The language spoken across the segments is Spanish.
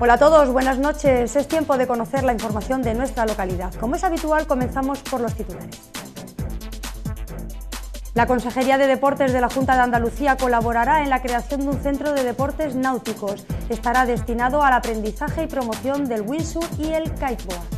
Hola a todos, buenas noches. Es tiempo de conocer la información de nuestra localidad. Como es habitual, comenzamos por los titulares. La Consejería de Deportes de la Junta de Andalucía colaborará en la creación de un centro de deportes náuticos. Estará destinado al aprendizaje y promoción del windsurf y el kiteboard.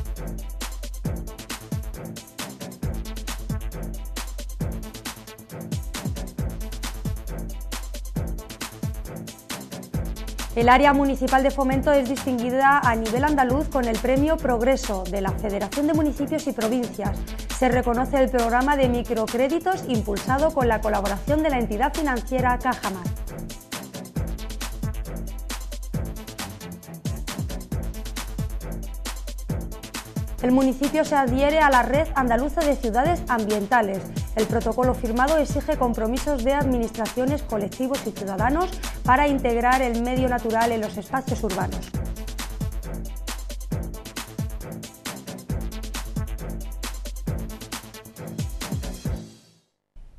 El área municipal de fomento es distinguida a nivel andaluz con el Premio Progreso de la Federación de Municipios y Provincias. Se reconoce el programa de microcréditos impulsado con la colaboración de la entidad financiera Cajamar. El municipio se adhiere a la Red Andaluza de Ciudades Ambientales. El protocolo firmado exige compromisos de administraciones, colectivos y ciudadanos para integrar el medio natural en los espacios urbanos.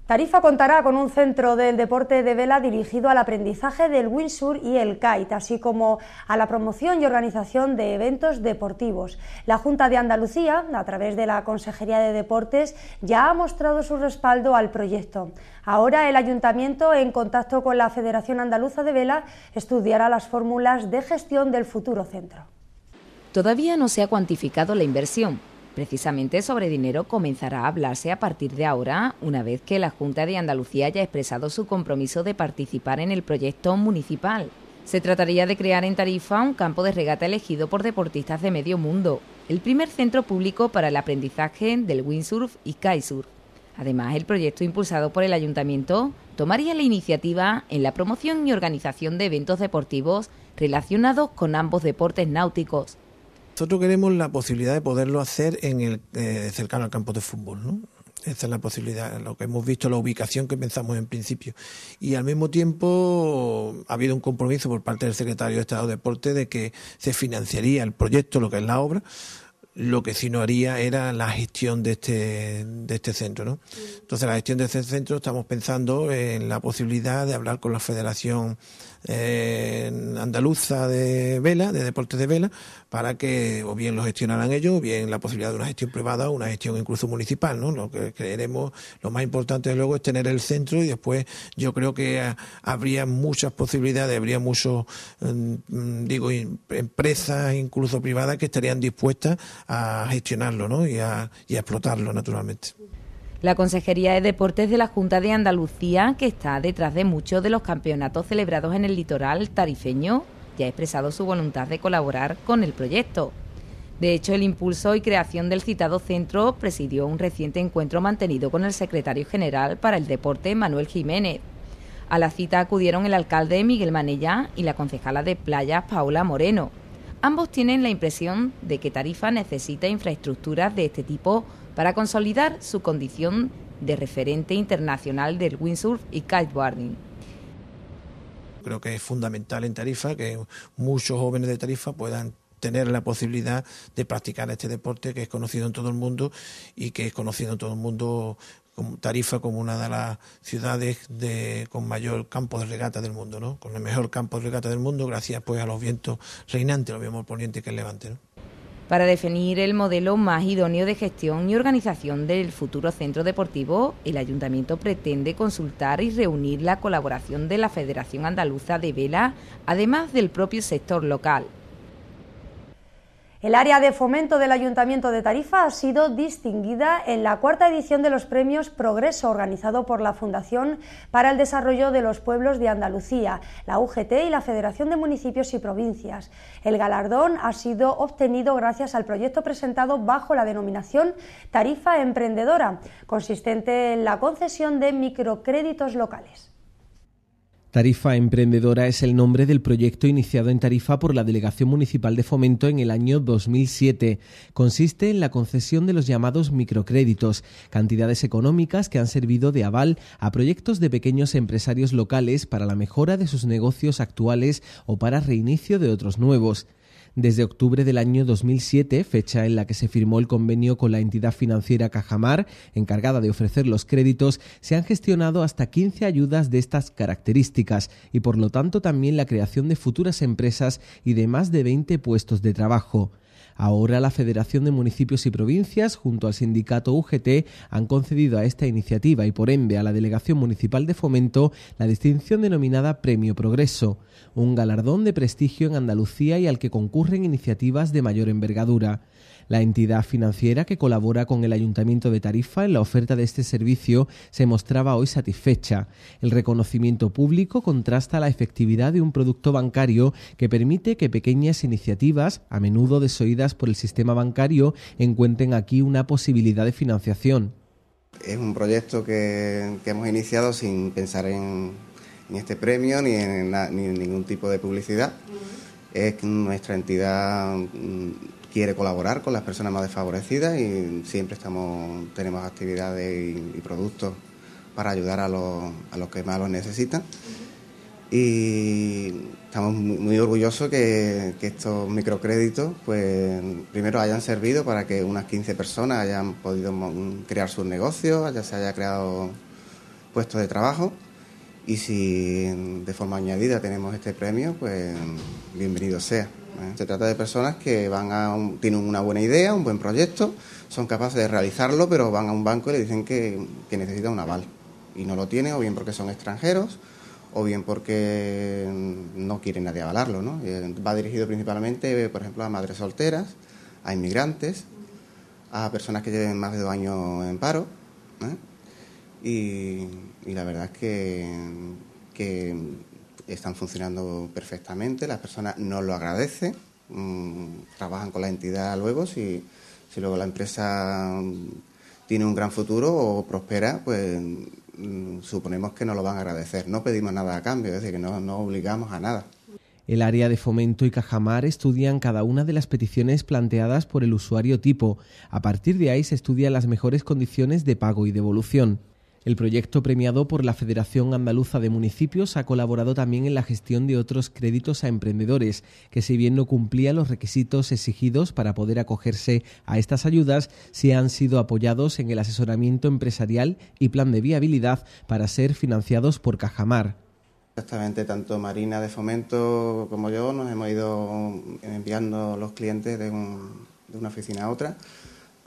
Tarifa contará con un centro del deporte de vela dirigido al aprendizaje del windsurf y el kite, así como a la promoción y organización de eventos deportivos. La Junta de Andalucía, a través de la Consejería de Deportes, ya ha mostrado su respaldo al proyecto. Ahora el Ayuntamiento, en contacto con la Federación Andaluza de Vela, estudiará las fórmulas de gestión del futuro centro. Todavía no se ha cuantificado la inversión, Precisamente sobre dinero comenzará a hablarse a partir de ahora, una vez que la Junta de Andalucía haya expresado su compromiso de participar en el proyecto municipal. Se trataría de crear en Tarifa un campo de regata elegido por deportistas de medio mundo, el primer centro público para el aprendizaje del windsurf y kitesurf. Además, el proyecto impulsado por el ayuntamiento tomaría la iniciativa en la promoción y organización de eventos deportivos relacionados con ambos deportes náuticos, nosotros queremos la posibilidad de poderlo hacer en el, eh, cercano al campo de fútbol, ¿no? Esa es la posibilidad, lo que hemos visto, la ubicación que pensamos en principio. Y al mismo tiempo ha habido un compromiso por parte del secretario de Estado de Deporte de que se financiaría el proyecto, lo que es la obra, lo que si no haría era la gestión de este, de este centro. ¿no? Entonces, la gestión de este centro estamos pensando en la posibilidad de hablar con la Federación eh, andaluza de vela, de deportes de vela, para que o bien lo gestionaran ellos, o bien la posibilidad de una gestión privada o una gestión incluso municipal, ¿no? Lo que creeremos, lo más importante luego es tener el centro y después yo creo que eh, habría muchas posibilidades, habría muchos, mm, mm, digo, empresas incluso privadas que estarían dispuestas a gestionarlo, ¿no? Y a, y a explotarlo naturalmente. La Consejería de Deportes de la Junta de Andalucía, que está detrás de muchos de los campeonatos celebrados en el litoral tarifeño, ya ha expresado su voluntad de colaborar con el proyecto. De hecho, el impulso y creación del citado centro presidió un reciente encuentro mantenido con el secretario general para el deporte, Manuel Jiménez. A la cita acudieron el alcalde Miguel Manella y la concejala de playas, Paula Moreno. Ambos tienen la impresión de que Tarifa necesita infraestructuras de este tipo para consolidar su condición de referente internacional del windsurf y kiteboarding. Creo que es fundamental en Tarifa que muchos jóvenes de Tarifa puedan tener la posibilidad de practicar este deporte que es conocido en todo el mundo y que es conocido en todo el mundo Tarifa como una de las ciudades de, con mayor campo de regata del mundo, ¿no? Con el mejor campo de regata del mundo, gracias pues a los vientos reinantes, lo vemos poniente que es levante, Para definir el modelo más idóneo de gestión y organización del futuro centro deportivo, el ayuntamiento pretende consultar y reunir la colaboración de la Federación Andaluza de Vela, además del propio sector local. El área de fomento del Ayuntamiento de Tarifa ha sido distinguida en la cuarta edición de los premios Progreso organizado por la Fundación para el Desarrollo de los Pueblos de Andalucía, la UGT y la Federación de Municipios y Provincias. El galardón ha sido obtenido gracias al proyecto presentado bajo la denominación Tarifa Emprendedora, consistente en la concesión de microcréditos locales. Tarifa Emprendedora es el nombre del proyecto iniciado en Tarifa por la Delegación Municipal de Fomento en el año 2007. Consiste en la concesión de los llamados microcréditos, cantidades económicas que han servido de aval a proyectos de pequeños empresarios locales para la mejora de sus negocios actuales o para reinicio de otros nuevos desde octubre del año 2007, fecha en la que se firmó el convenio con la entidad financiera Cajamar, encargada de ofrecer los créditos, se han gestionado hasta 15 ayudas de estas características y por lo tanto también la creación de futuras empresas y de más de 20 puestos de trabajo. Ahora la Federación de Municipios y Provincias, junto al sindicato UGT, han concedido a esta iniciativa y por ende a la Delegación Municipal de Fomento la distinción denominada Premio Progreso, un galardón de prestigio en Andalucía y al que concurren iniciativas de mayor envergadura. La entidad financiera que colabora con el Ayuntamiento de Tarifa en la oferta de este servicio se mostraba hoy satisfecha. El reconocimiento público contrasta la efectividad de un producto bancario que permite que pequeñas iniciativas, a menudo desoídas por el sistema bancario, encuentren aquí una posibilidad de financiación. Es un proyecto que, hemos iniciado sin pensar en, este premio ni en, ni en ningún tipo de publicidad. Es nuestra entidad mm, quiere colaborar con las personas más desfavorecidas y siempre estamos tenemos actividades y, productos para ayudar a los, que más los necesitan. Y estamos muy, orgullosos que, estos microcréditos, pues primero hayan servido para que unas 15 personas hayan podido crear sus negocios, haya, se haya creado puestos de trabajo. Y si de forma añadida tenemos este premio, pues bienvenido sea. ¿eh? Se trata de personas que van tienen una buena idea, un buen proyecto, son capaces de realizarlo, pero van a un banco y le dicen que, que necesitan un aval. Y no lo tienen, o bien porque son extranjeros, o bien porque no quieren nadie avalarlo. ¿no? Eh, va dirigido principalmente, por ejemplo, a madres solteras, a inmigrantes, a personas que lleven más de dos años en paro. ¿eh? Y, la verdad es que están funcionando perfectamente, las personas nos lo agradecen, mm, trabajan con la entidad luego, si, luego la empresa mm, tiene un gran futuro o prospera, pues mm, suponemos que no lo van a agradecer. No pedimos nada a cambio, es decir, que no, no obligamos a nada. El área de fomento y Cajamar estudian cada una de las peticiones planteadas por el usuario tipo. A partir de ahí se estudian las mejores condiciones de pago y devolución. El proyecto premiado por la Federación Andaluza de Municipios ha colaborado también en la gestión de otros créditos a emprendedores, que si bien no cumplían los requisitos exigidos para poder acogerse a estas ayudas, se han sido apoyados en el asesoramiento empresarial y plan de viabilidad para ser financiados por Cajamar. Exactamente, tanto Marina de Fomento como yo nos hemos ido enviando los clientes de, de una oficina a otra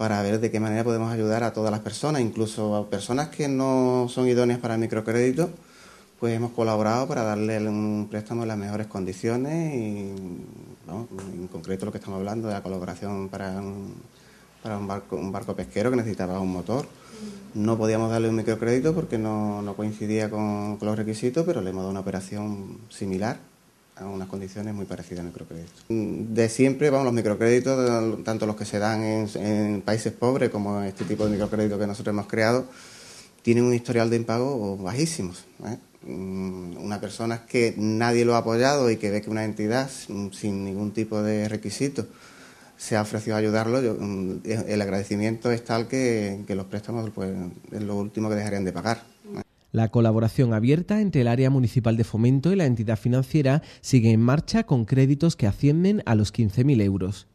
para ver de qué manera podemos ayudar a todas las personas, incluso a personas que no son idóneas para el microcrédito, pues hemos colaborado para darle un préstamo en las mejores condiciones y en concreto lo que estamos hablando de la colaboración para un, barco, un barco pesquero que necesitaba un motor. No podíamos darle un microcrédito porque no, coincidía con los requisitos, pero le hemos dado una operación similar a unas condiciones muy parecidas a microcrédito De siempre, vamos, los microcréditos, tanto los que se dan en, países pobres como este tipo de microcréditos que nosotros hemos creado, tienen un historial de impago bajísimos. ¿eh? Mm, una persona que nadie lo ha apoyado y que ve que una entidad mm, sin ningún tipo de requisito se ha ofrecido a ayudarlo, mm, el agradecimiento es tal que, los préstamos pues, es lo último que dejarían de pagar. ¿eh? La colaboración abierta entre el área municipal de fomento y la entidad financiera sigue en marcha con créditos que ascienden a los 15.000 euros.